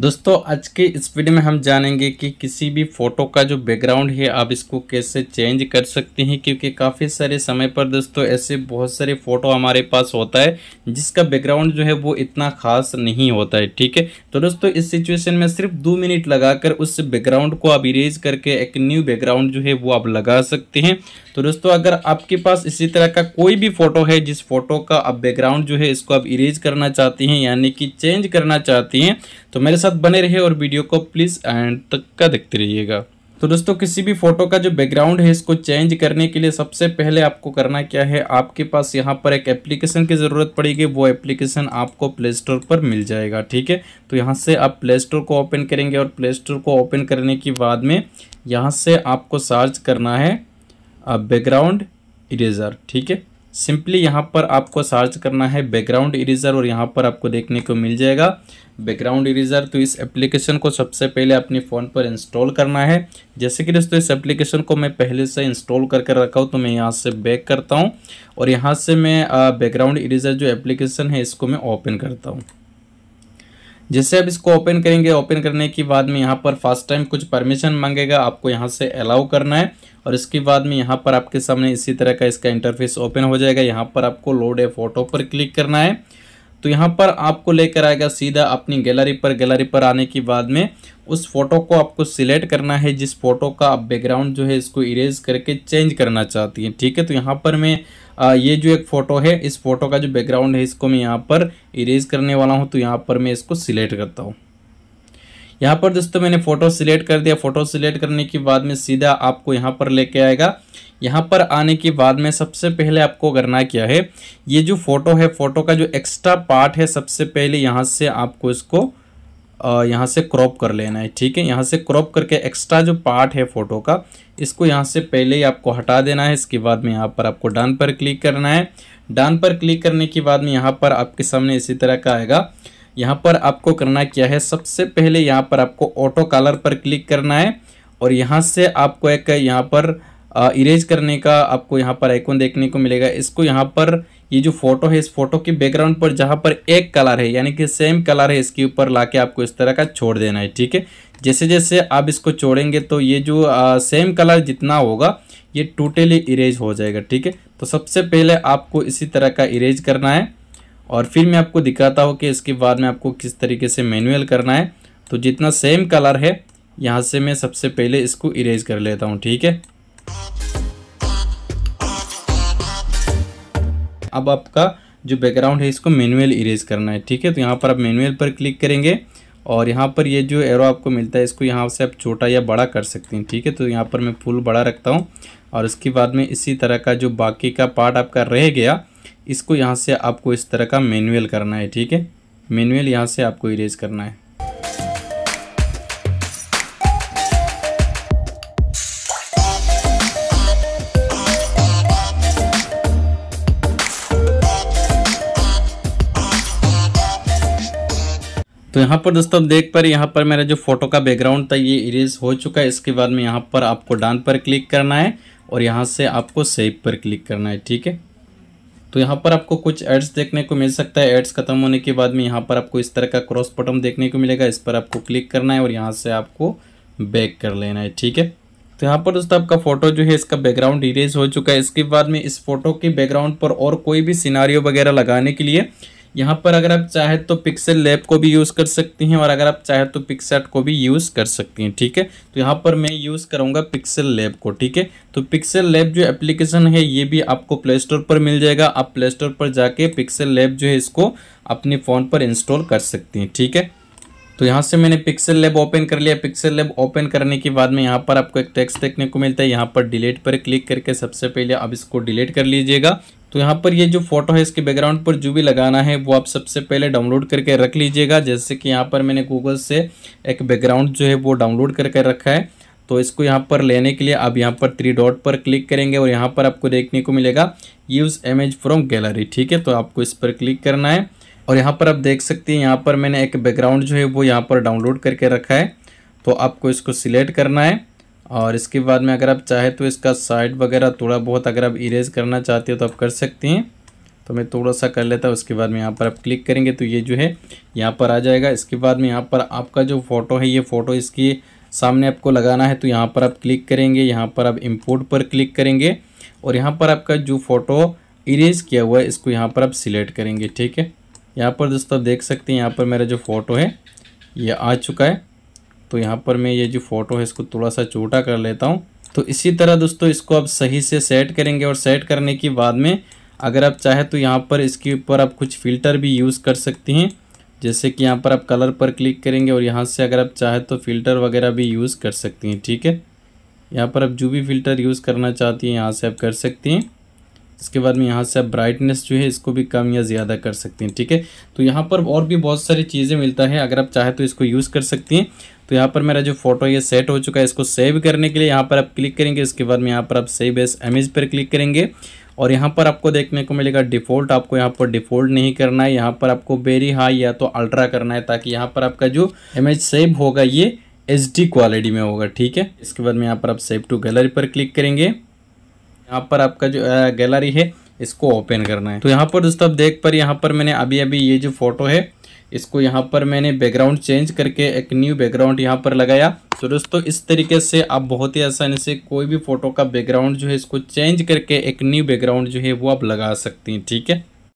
दोस्तों आज के इस वीडियो में हम जानेंगे कि किसी भी फ़ोटो का जो बैकग्राउंड है आप इसको कैसे चेंज कर सकते हैं क्योंकि काफ़ी सारे समय पर दोस्तों ऐसे बहुत सारे फ़ोटो हमारे पास होता है जिसका बैकग्राउंड जो है वो इतना खास नहीं होता है ठीक है तो दोस्तों इस सिचुएशन में सिर्फ दो मिनट लगाकर उस बैकग्राउंड को आप इरेज करके एक न्यू बैकग्राउंड जो है वो आप लगा सकते हैं तो दोस्तों अगर आपके पास इसी तरह का कोई भी फ़ोटो है जिस फोटो का आप बैकग्राउंड जो है इसको आप इरेज करना चाहती हैं यानी कि चेंज करना चाहती हैं तो मेरे साथ बने रहे और वीडियो को प्लीज़ एंड तक का देखते रहिएगा तो दोस्तों किसी भी फोटो का जो बैकग्राउंड है इसको चेंज करने के लिए सबसे पहले आपको करना क्या है आपके पास यहाँ पर एक एप्लीकेशन की ज़रूरत पड़ेगी वो एप्लीकेशन आपको प्ले स्टोर पर मिल जाएगा ठीक है तो यहाँ से आप प्ले स्टोर को ओपन करेंगे और प्ले स्टोर को ओपन करने के बाद में यहाँ से आपको सर्च करना है बैकग्राउंड इरेजर ठीक है सिंपली यहाँ पर आपको सर्च करना है बैकग्राउंड इरेजर और यहाँ पर आपको देखने को मिल जाएगा बैकग्राउंड इरेजर तो इस एप्लीकेशन को सबसे पहले अपने फ़ोन पर इंस्टॉल करना है जैसे कि दोस्तों इस एप्लीकेशन को मैं पहले से इंस्टॉल करके रखा हूँ तो मैं यहाँ से बैक करता हूँ और यहाँ से मैं बैकग्राउंड इरेजर जो एप्लीकेशन है इसको मैं ओपन करता हूँ जैसे आप इसको ओपन करेंगे ओपन करने के बाद में यहाँ पर फर्स्ट टाइम कुछ परमिशन मांगेगा आपको यहाँ से अलाउ करना है और इसके बाद में यहाँ पर आपके सामने इसी तरह का इसका इंटरफेस ओपन हो जाएगा यहाँ पर आपको लोड ए फोटो पर क्लिक करना है तो यहाँ पर आपको लेकर आएगा सीधा अपनी गैलरी पर गैलरी पर आने के बाद में उस फोटो को आपको सिलेक्ट करना है जिस फोटो का आप बैकग्राउंड जो है इसको इरेज करके चेंज करना चाहती हैं ठीक है तो यहाँ पर मैं आ, ये जो एक फ़ोटो है इस फोटो का जो बैकग्राउंड है इसको मैं यहाँ पर इरेज करने वाला हूँ तो यहाँ पर मैं इसको सिलेक्ट करता हूँ यहाँ पर दोस्तों मैंने फ़ोटो सिलेक्ट कर दिया फ़ोटो सिलेक्ट करने के बाद में सीधा आपको यहाँ पर लेके आएगा यहाँ पर आने के बाद में सबसे पहले आपको करना क्या है ये जो फ़ोटो है फ़ोटो का जो एक्स्ट्रा पार्ट है सबसे पहले यहाँ से आपको इसको यहाँ से क्रॉप कर लेना है ठीक है यहाँ से क्रॉप करके एक्स्ट्रा जो पार्ट है फ़ोटो का इसको यहाँ से पहले ही आपको हटा देना है इसके बाद में यहाँ पर आपको डन पर क्लिक करना है डन पर क्लिक करने के बाद में यहाँ पर आपके सामने इसी तरह का आएगा यहाँ पर आपको करना क्या है सबसे पहले यहाँ पर आपको ऑटो कलर पर क्लिक करना है और यहाँ से आपको एक यहाँ पर इरेज करने का आपको यहाँ पर आइकॉन देखने को मिलेगा इसको यहाँ पर ये जो फोटो है इस फोटो के बैकग्राउंड पर जहाँ पर एक कलर है यानी कि सेम कलर है इसके ऊपर ला के आपको इस तरह का छोड़ देना है ठीक है जैसे जैसे आप इसको छोड़ेंगे तो ये जो आ, सेम कलर जितना होगा ये टोटली इरेज हो जाएगा ठीक है तो सबसे पहले आपको इसी तरह का इरेज करना है और फिर मैं आपको दिखाता हूँ कि इसके बाद में आपको किस तरीके से मैनुअल करना है तो जितना सेम कलर है यहाँ से मैं सबसे पहले इसको इरेज कर लेता हूँ ठीक है अब आपका जो बैकग्राउंड है इसको मैनुअल इरेज करना है ठीक है तो यहाँ पर आप मैनुअल पर क्लिक करेंगे और यहाँ पर ये जो एरो आपको मिलता है इसको यहाँ से आप छोटा या बड़ा कर सकते हैं ठीक है तो यहाँ पर मैं फुल बड़ा रखता हूँ और उसके बाद में इसी तरह का जो बाकी का पार्ट आपका रह गया इसको यहाँ से आपको इस तरह का मैनुअल करना है ठीक है मैनुअल यहाँ से आपको इरेज करना है तो यहाँ पर दोस्तों आप देख पा रहे यहाँ पर मेरा जो फोटो का बैकग्राउंड था ये इरेज हो चुका है इसके बाद में यहाँ पर आपको डान पर क्लिक करना है और यहाँ से आपको सेव पर क्लिक करना है ठीक है तो यहाँ पर आपको कुछ एड्स देखने को मिल सकता है एड्स खत्म होने के बाद में यहाँ पर आपको इस तरह का क्रॉस बटन देखने को मिलेगा इस पर आपको क्लिक करना है और यहाँ से आपको बैक कर लेना है ठीक है तो यहाँ पर दोस्तों आपका फोटो जो है इसका बैकग्राउंड इरेज हो चुका है इसके बाद में इस फोटो के बैकग्राउंड पर और कोई भी सिनारियो वगैरह लगाने के लिए यहाँ पर अगर आप चाहे तो पिक्सल लैब को भी यूज़ कर सकती हैं और अगर आप चाहे तो पिक्सट को भी यूज़ कर सकती हैं ठीक है तो यहाँ पर मैं यूज़ करूँगा पिक्सल लैब को ठीक है तो पिक्सल लैब जो एप्लीकेशन है ये भी आपको प्ले स्टोर पर मिल जाएगा आप प्ले स्टोर पर जाके पिक्सल लैब जो है इसको अपने फ़ोन पर इंस्टॉल कर सकती हैं ठीक है तो यहाँ से मैंने पिक्सल लैब ओपन कर लिया पिक्सल लैब ओपन करने के बाद में यहाँ पर आपको एक टेक्स्ट देखने को मिलता है यहाँ पर डिलीट पर क्लिक करके सबसे पहले आप इसको डिलीट कर लीजिएगा तो यहाँ पर ये जो फोटो है इसके बैकग्राउंड पर जो भी लगाना है वो आप सबसे पहले डाउनलोड करके रख लीजिएगा जैसे कि यहाँ पर मैंने गूगल से एक बैकग्राउंड जो है वो डाउनलोड करके रखा है तो इसको यहाँ पर लेने के लिए आप यहाँ पर थ्री डॉट पर क्लिक करेंगे और यहाँ पर आपको देखने को मिलेगा यूज़ इमेज फ्रॉम गैलरी ठीक है तो आपको इस पर क्लिक करना है और यहाँ पर आप देख सकते हैं यहाँ पर मैंने एक बैकग्राउंड जो है वो यहाँ पर डाउनलोड करके रखा है तो आपको इसको सिलेक्ट करना है और इसके बाद में अगर आप चाहे तो इसका साइड वगैरह थोड़ा बहुत अगर आप इरेज करना चाहते हो तो आप कर सकते हैं तो मैं थोड़ा सा कर लेता हूँ उसके बाद में यहाँ पर आप क्लिक करेंगे तो ये जो है यहाँ पर आ जाएगा इसके बाद में यहाँ पर आपका जो फ़ोटो है ये फ़ोटो इसकी सामने आपको लगाना है तो यहाँ पर आप क्लिक करेंगे यहाँ पर आप इम्पोर्ट पर क्लिक करेंगे और यहाँ पर आपका जो फ़ोटो इरेज किया हुआ है इसको यहाँ पर आप सिलेक्ट करेंगे ठीक है यहाँ पर दोस्तों आप देख सकते हैं यहाँ पर मेरा जो फ़ोटो है ये आ चुका है तो यहाँ पर मैं ये जो फ़ोटो है इसको थोड़ा सा छोटा कर लेता हूँ तो इसी तरह दोस्तों इसको आप सही से सेट करेंगे और सेट करने के बाद में अगर आप चाहे तो यहाँ पर इसके ऊपर आप कुछ फ़िल्टर भी यूज़ कर सकते हैं जैसे कि यहाँ पर आप कलर पर क्लिक करेंगे और यहाँ से अगर आप चाहे तो फ़िल्टर वगैरह भी यूज़ कर सकती हैं ठीक है यहाँ पर आप जो भी फ़िल्टर यूज़ करना चाहती हैं यहाँ से आप कर सकती हैं इसके बाद में यहाँ से आप ब्राइटनेस जो है इसको भी कम या ज़्यादा कर सकते हैं ठीक है तो यहाँ पर और भी बहुत सारी चीज़ें मिलता है अगर आप चाहे तो इसको यूज़ कर सकती हैं तो यहाँ पर मेरा जो फोटो ये सेट हो चुका है इसको सेव करने के लिए यहाँ पर आप क्लिक करेंगे इसके बाद में यहाँ पर आप सेव एस एमेज पर क्लिक करेंगे और यहाँ पर आपको देखने को मिलेगा डिफ़ॉल्ट आपको यहाँ पर डिफ़ॉल्ट नहीं करना है यहाँ पर आपको वेरी हाई या तो अल्ट्रा करना है ताकि यहाँ पर आपका जो इमेज सेव होगा ये एच क्वालिटी में होगा ठीक है इसके बाद में यहाँ पर आप सेव टू गैलरी पर क्लिक करेंगे यहाँ पर आपका जो गैलरी है इसको ओपन करना है तो यहाँ पर दोस्तों आप देख पर यहाँ पर मैंने अभी अभी ये जो फोटो है इसको यहाँ पर मैंने बैकग्राउंड चेंज करके एक न्यू बैकग्राउंड यहाँ पर लगाया तो दोस्तों इस तरीके से आप बहुत ही आसानी से कोई भी फोटो का बैकग्राउंड जो है इसको चेंज करके एक न्यू बैकग्राउंड जो है वो आप लगा सकती हैं ठीक है